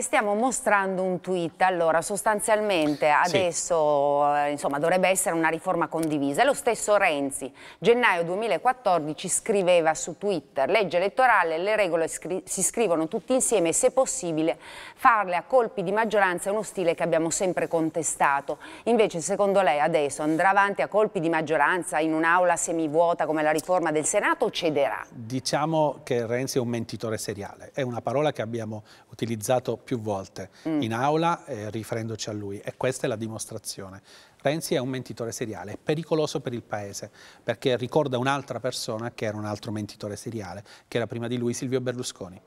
Stiamo mostrando un tweet, allora sostanzialmente adesso sì. Eh, insomma, dovrebbe essere una riforma condivisa. Lo stesso Renzi, gennaio 2014, scriveva su Twitter, legge elettorale, le regole scri si scrivono tutti insieme e se possibile farle a colpi di maggioranza è uno stile che abbiamo sempre contestato. Invece secondo lei adesso andrà avanti a colpi di maggioranza in un'aula semivuota come la riforma del Senato o cederà? Diciamo che Renzi è un mentitore seriale, è una parola che abbiamo utilizzato più volte mm. in aula eh, riferendoci a lui e questa è la dimostrazione. Renzi è un mentitore seriale, è pericoloso per il Paese, perché ricorda un'altra persona che era un altro mentitore seriale, che era prima di lui Silvio Berlusconi.